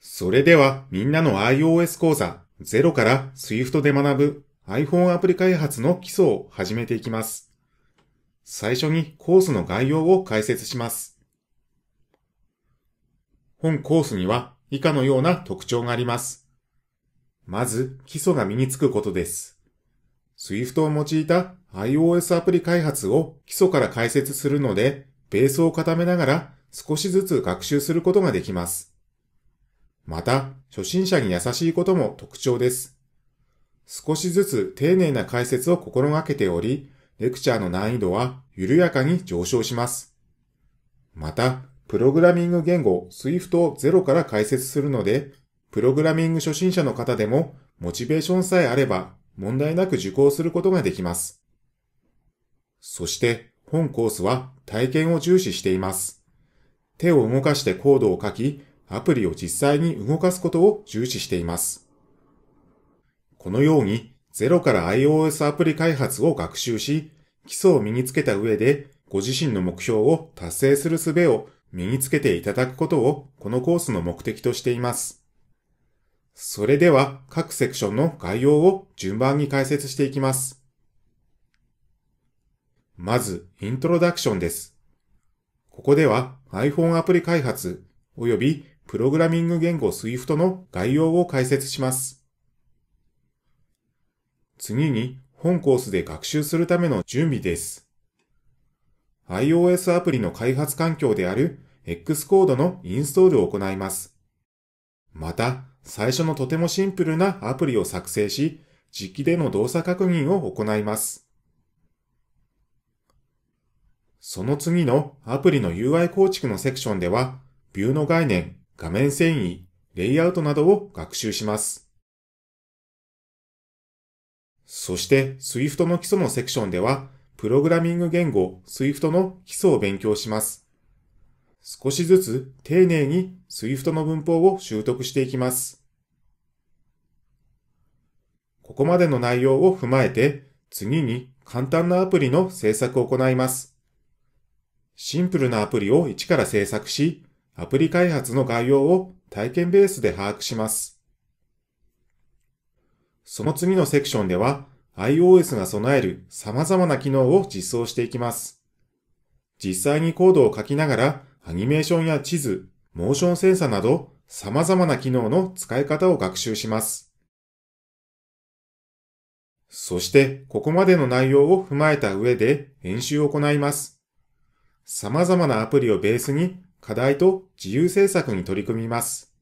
それではみんなの iOS 講座0から Swift で学ぶ iPhone アプリ開発の基礎を始めていきます。最初にコースの概要を解説します。本コースには以下のような特徴があります。まず基礎が身につくことです。Swift を用いた iOS アプリ開発を基礎から解説するので、ベースを固めながら少しずつ学習することができます。また、初心者に優しいことも特徴です。少しずつ丁寧な解説を心がけており、レクチャーの難易度は緩やかに上昇します。また、プログラミング言語 SWIFT をゼロから解説するので、プログラミング初心者の方でもモチベーションさえあれば問題なく受講することができます。そして、本コースは体験を重視しています。手を動かしてコードを書き、アプリを実際に動かすことを重視しています。このように、ゼロから iOS アプリ開発を学習し、基礎を身につけた上で、ご自身の目標を達成する術を身につけていただくことを、このコースの目的としています。それでは、各セクションの概要を順番に解説していきます。まず、イントロダクションです。ここでは iPhone アプリ開発及びプログラミング言語 Swift の概要を解説します。次に、本コースで学習するための準備です。iOS アプリの開発環境である Xcode のインストールを行います。また、最初のとてもシンプルなアプリを作成し、実機での動作確認を行います。その次のアプリの UI 構築のセクションでは、ビューの概念、画面遷移、レイアウトなどを学習します。そして Swift の基礎のセクションでは、プログラミング言語 Swift の基礎を勉強します。少しずつ丁寧に Swift の文法を習得していきます。ここまでの内容を踏まえて、次に簡単なアプリの制作を行います。シンプルなアプリを一から制作し、アプリ開発の概要を体験ベースで把握します。その次のセクションでは iOS が備える様々な機能を実装していきます。実際にコードを書きながらアニメーションや地図、モーションセンサなど様々な機能の使い方を学習します。そしてここまでの内容を踏まえた上で演習を行います。様々なアプリをベースに課題と自由政策に取り組みます。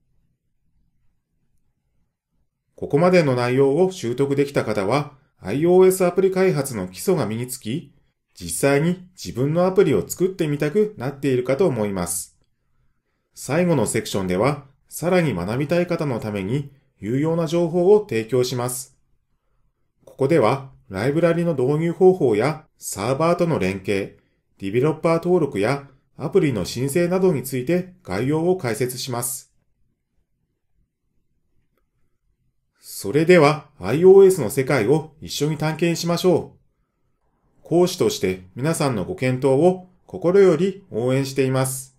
ここまでの内容を習得できた方は、iOS アプリ開発の基礎が身につき、実際に自分のアプリを作ってみたくなっているかと思います。最後のセクションでは、さらに学びたい方のために有用な情報を提供します。ここでは、ライブラリの導入方法やサーバーとの連携、ディベロッパー登録やアプリの申請などについて概要を解説します。それでは iOS の世界を一緒に探検しましょう。講師として皆さんのご検討を心より応援しています。